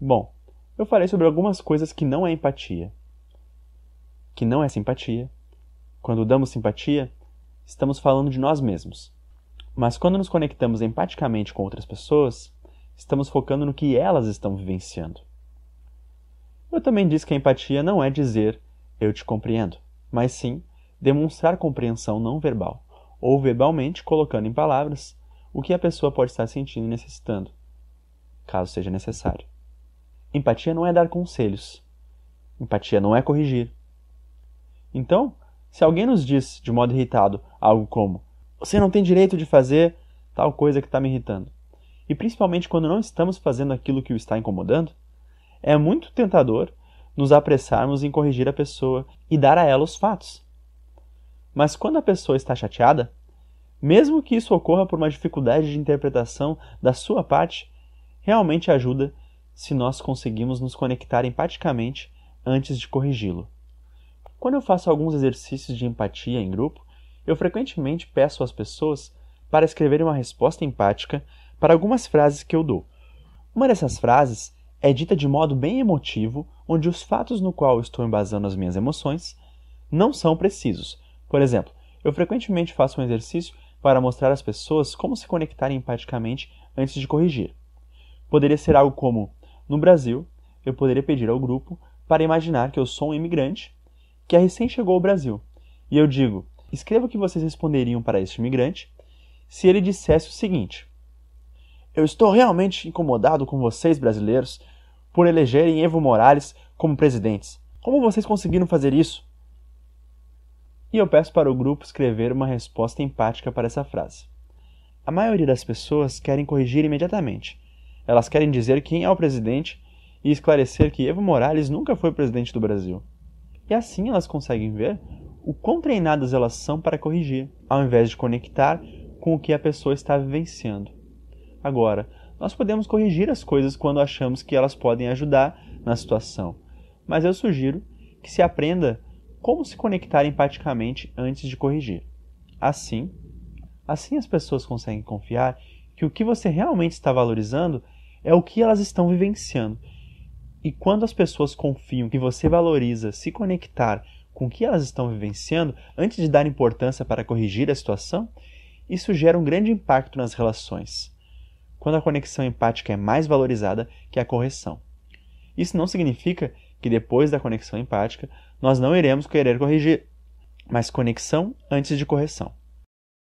Bom, eu falei sobre algumas coisas que não é empatia, que não é simpatia. Quando damos simpatia, estamos falando de nós mesmos. Mas quando nos conectamos empaticamente com outras pessoas, estamos focando no que elas estão vivenciando. Eu também disse que a empatia não é dizer eu te compreendo, mas sim demonstrar compreensão não verbal, ou verbalmente colocando em palavras o que a pessoa pode estar sentindo e necessitando, caso seja necessário. Empatia não é dar conselhos. Empatia não é corrigir. Então, se alguém nos diz, de modo irritado, algo como: Você não tem direito de fazer tal coisa que está me irritando, e principalmente quando não estamos fazendo aquilo que o está incomodando, é muito tentador nos apressarmos em corrigir a pessoa e dar a ela os fatos. Mas quando a pessoa está chateada, mesmo que isso ocorra por uma dificuldade de interpretação da sua parte, realmente ajuda se nós conseguimos nos conectar empaticamente antes de corrigi-lo. Quando eu faço alguns exercícios de empatia em grupo, eu frequentemente peço às pessoas para escreverem uma resposta empática para algumas frases que eu dou. Uma dessas frases é dita de modo bem emotivo, onde os fatos no qual estou embasando as minhas emoções não são precisos. Por exemplo, eu frequentemente faço um exercício para mostrar às pessoas como se conectarem empaticamente antes de corrigir. Poderia ser algo como: no Brasil, eu poderia pedir ao grupo para imaginar que eu sou um imigrante que é recém chegou ao Brasil. E eu digo: escreva o que vocês responderiam para este imigrante se ele dissesse o seguinte: Eu estou realmente incomodado com vocês, brasileiros, por elegerem Evo Morales como presidentes. Como vocês conseguiram fazer isso? E eu peço para o grupo escrever uma resposta empática para essa frase. A maioria das pessoas querem corrigir imediatamente, elas querem dizer quem é o presidente e esclarecer que Evo Morales nunca foi presidente do Brasil. E assim elas conseguem ver o quão treinadas elas são para corrigir, ao invés de conectar com o que a pessoa está vivenciando. Agora, nós podemos corrigir as coisas quando achamos que elas podem ajudar na situação, mas eu sugiro que se aprenda como se conectar empaticamente antes de corrigir. Assim, assim as pessoas conseguem confiar que o que você realmente está valorizando é o que elas estão vivenciando. E quando as pessoas confiam que você valoriza se conectar com o que elas estão vivenciando, antes de dar importância para corrigir a situação, isso gera um grande impacto nas relações. Quando a conexão empática é mais valorizada que a correção. Isso não significa que depois da conexão empática nós não iremos querer corrigir, mas conexão antes de correção.